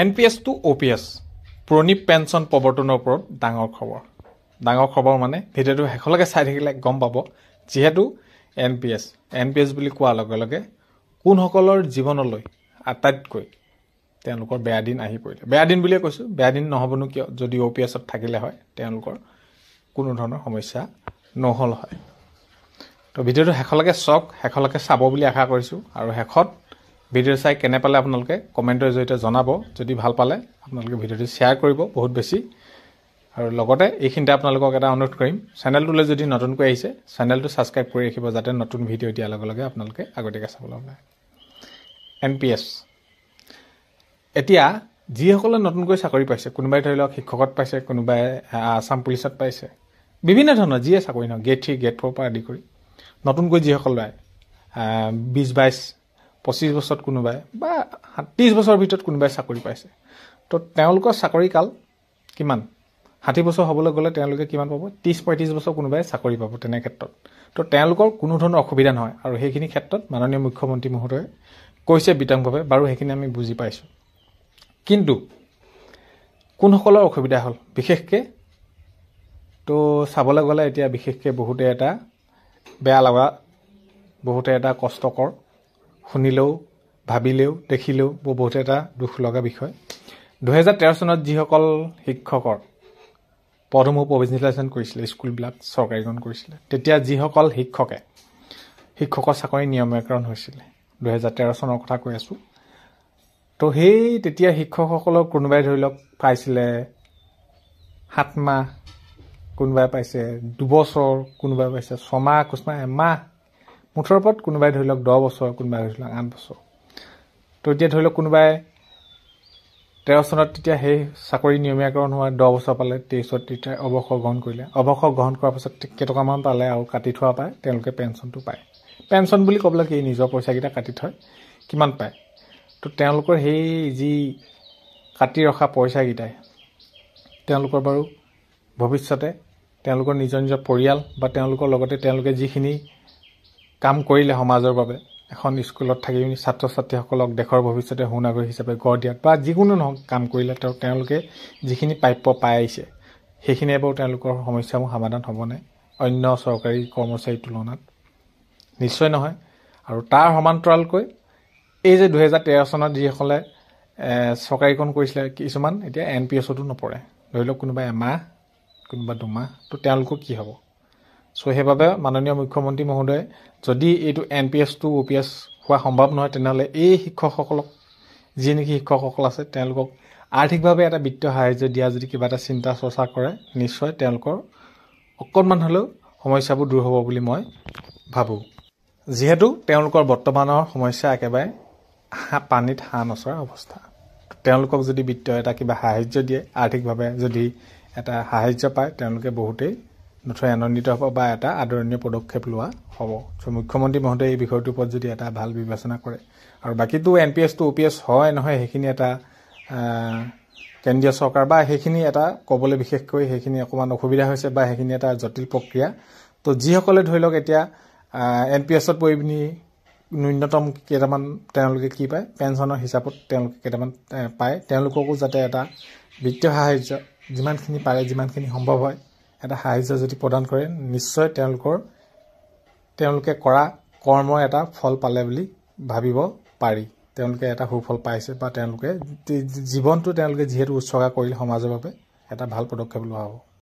N P S to O' P S পুৰণি pension প্ৰৱৰ্তনৰ ওপৰত ডাঙৰ খবৰ ডাঙৰ খবৰ মানে ভিডিঅ'টো শেষলৈকে চাই থাকিলে গম পাব যিহেতু N P S N P S বুলি কোৱাৰ লগে লগে কোনসকলৰ জীৱনলৈ আটাইতকৈ তেওঁলোকৰ বেয়া দিন আহি পৰিলে বেয়া দিন বুলিয়ে কৈছোঁ বেয়া দিন নহ'বনো কিয় যদি অ' পি এছত থাকিলে হয় তেওঁলোকৰ কোনো ধৰণৰ সমস্যা নহ'ল হয় ত' ভিডিঅ'টো শেষলৈকে চাওক শেষলৈকে চাব বুলি আশা কৰিছোঁ আৰু শেষত ভিডিঅ' চাই কেনে পালে আপোনালোকে কমেণ্টৰ জৰিয়তে জনাব যদি ভাল পালে আপোনালোকে ভিডিঅ'টো শ্বেয়াৰ কৰিব বহুত বেছি আৰু লগতে এইখিনিতে আপোনালোকক এটা অনুৰোধ কৰিম চেনেলটোলৈ যদি নতুনকৈ আহিছে চেনেলটো ছাবস্ক্ৰাইব কৰি ৰাখিব যাতে নতুন ভিডিঅ' দিয়াৰ লগে লগে আপোনালোকে আগতীয়াকৈ চাবলৈ পায় এন পি এছ এতিয়া যিসকলে নতুনকৈ চাকৰি পাইছে কোনোবাই ধৰি লওক শিক্ষকত পাইছে কোনোবাই আছাম পুলিচত পাইছে বিভিন্ন ধৰণৰ যিয়ে চাকৰি নহওক গেট থ্ৰী গেট ফ'ৰৰ পৰা আদি কৰি নতুনকৈ যিসকল লয় বিছ বাইছ পঁচিছ বছৰত কোনোবাই বা ত্ৰিছ বছৰৰ ভিতৰত কোনোবাই চাকৰি পাইছে তো তেওঁলোকৰ চাকৰি কাল কিমান ষাঠি বছৰ হ'বলৈ গ'লে তেওঁলোকে কিমান পাব ত্ৰিছ পঁয়ত্ৰিছ বছৰ কোনোবাই চাকৰি পাব তেনে ক্ষেত্ৰত তো তেওঁলোকৰ কোনো ধৰণৰ অসুবিধা নহয় আৰু সেইখিনি ক্ষেত্ৰত মাননীয় মুখ্যমন্ত্ৰী মহোদয়ে কৈছে বিতংভাৱে বাৰু সেইখিনি আমি বুজি পাইছোঁ কিন্তু কোনসকলৰ অসুবিধা হ'ল বিশেষকৈ তো চাবলৈ গ'লে এতিয়া বিশেষকৈ বহুতে এটা বেয়া লগা বহুতে এটা কষ্টকৰ শুনিলেও ভাবিলেও দেখিলেও বহুত এটা দুখ লগা বিষয় দুহেজাৰ তেৰ চনত যিসকল শিক্ষকৰ পদসমূহ প্ৰভিজনেলাইজেশ্যন কৰিছিলে স্কুলবিলাক চৰকাৰীকৰণ কৰিছিলে তেতিয়া যিসকল শিক্ষকে শিক্ষকৰ চাকৰি নিয়মীয়াকৰণ হৈছিলে দুহেজাৰ তেৰ চনৰ কথা কৈ আছোঁ তো সেই তেতিয়া শিক্ষকসকলক কোনোবাই ধৰি লওক পাইছিলে সাত মাহ কোনোবাই পাইছে দুবছৰ কোনোবাই পাইছে ছমাহ কোচমাহ এমাহ মুঠৰ ওপৰত কোনোবাই ধৰি লওক দহ বছৰ কোনোবাই ধৰি লওক আঠ বছৰ তো এতিয়া ধৰি লওক কোনোবাই তেৰ চনত তেতিয়া সেই চাকৰি নিয়মীয়াকৰণ হোৱা দহ বছৰ পালে তেইছত তেতিয়া অৱসৰ গ্ৰহণ কৰিলে অৱসৰ গ্ৰহণ কৰাৰ পাছত কেইটকামান পালে আৰু কাটি থোৱা পায় তেওঁলোকে পেঞ্চনটো পায় পেঞ্চন বুলি ক'বলৈ কি নিজৰ পইচাকেইটা কাটি থয় কিমান পায় তো তেওঁলোকৰ সেই যি কাটি ৰখা পইচাকেইটাই তেওঁলোকৰ বাৰু ভৱিষ্যতে তেওঁলোকৰ নিজৰ নিজৰ পৰিয়াল বা তেওঁলোকৰ লগতে তেওঁলোকে যিখিনি কাম কৰিলে সমাজৰ বাবে এখন স্কুলত থাকি পিনি ছাত্ৰ ছাত্ৰীসকলক দেশৰ ভৱিষ্যতে সুনাগৰিক হিচাপে গঢ় দিয়াত বা যিকোনো নহওক কাম কৰিলে তেওঁ তেওঁলোকে যিখিনি প্ৰাপ্য পাই আহিছে সেইখিনিয়ে বাৰু তেওঁলোকৰ সমস্যাসমূহ সমাধান হ'বনে অন্য চৰকাৰী কৰ্মচাৰীৰ তুলনাত নিশ্চয় নহয় আৰু তাৰ সমান্তৰালকৈ এই যে দুহেজাৰ তেৰ চনত যিসকলে চৰকাৰীকৰণ কৰিছিলে কিছুমান এতিয়া এন পি এছতো নপৰে ধৰি লওক কোনোবা এমাহ কোনোবা দুমাহ তো তেওঁলোকৰ কি হ'ব চ' সেইবাবে মাননীয় মুখ্যমন্ত্ৰী মহোদয়ে যদি এইটো N P S to O' P S হোৱা সম্ভৱ নহয় তেনেহ'লে এই শিক্ষকসকলক যি নেকি শিক্ষকসকল আছে তেওঁলোকক আৰ্থিকভাৱে এটা বিত্তীয় সাহাৰ্য দিয়া যদি কিবা এটা চিন্তা চৰ্চা কৰে নিশ্চয় তেওঁলোকৰ অকণমান হ'লেও সমস্যাবোৰ দূৰ হ'ব বুলি মই ভাবোঁ যিহেতু তেওঁলোকৰ বৰ্তমানৰ সমস্যা একেবাৰে হাঁহ পানীত হাঁহ নচৰা অৱস্থা তেওঁলোকক যদি বিত্তীয় এটা কিবা সাহাৰ্য দিয়ে আৰ্থিকভাৱে যদি এটা সাহাৰ্য পায় তেওঁলোকে বহুতেই নথৈ আনন্দিত হ'ব বা এটা আদৰণীয় পদক্ষেপ লোৱা হ'ব চ' মুখ্যমন্ত্ৰী মহোদয়ে এই বিষয়টোৰ ওপৰত যদি এটা ভাল বিবেচনা কৰে আৰু বাকীতো এন পি এছ টো অ' পি এছ হয় নহয় সেইখিনি এটা কেন্দ্ৰীয় চৰকাৰ বা সেইখিনি এটা ক'বলৈ বিশেষকৈ সেইখিনি অকণমান অসুবিধা হৈছে বা সেইখিনি এটা জটিল প্ৰক্ৰিয়া তো যিসকলে ধৰি লওক এতিয়া এন পি এছত পৰি পিনি ন্যূনতম কেইটামান তেওঁলোকে কি পায় পেঞ্চনৰ হিচাপত তেওঁলোকে কেইটামান পায় তেওঁলোককো যাতে এটা বিত্তীয় সাহাৰ্য যিমানখিনি পাৰে যিমানখিনি সম্ভৱ হয় এটা সাহায্য যদি প্ৰদান কৰে নিশ্চয় তেওঁলোকৰ তেওঁলোকে কৰা কৰ্ম এটা ফল পালে বুলি ভাবিব পাৰি তেওঁলোকে এটা সুফল পাইছে বা তেওঁলোকে জীৱনটো তেওঁলোকে যিহেতু উৎসৰ্গা কৰিলে সমাজৰ বাবে এটা ভাল পদক্ষেপ লোৱা হ'ব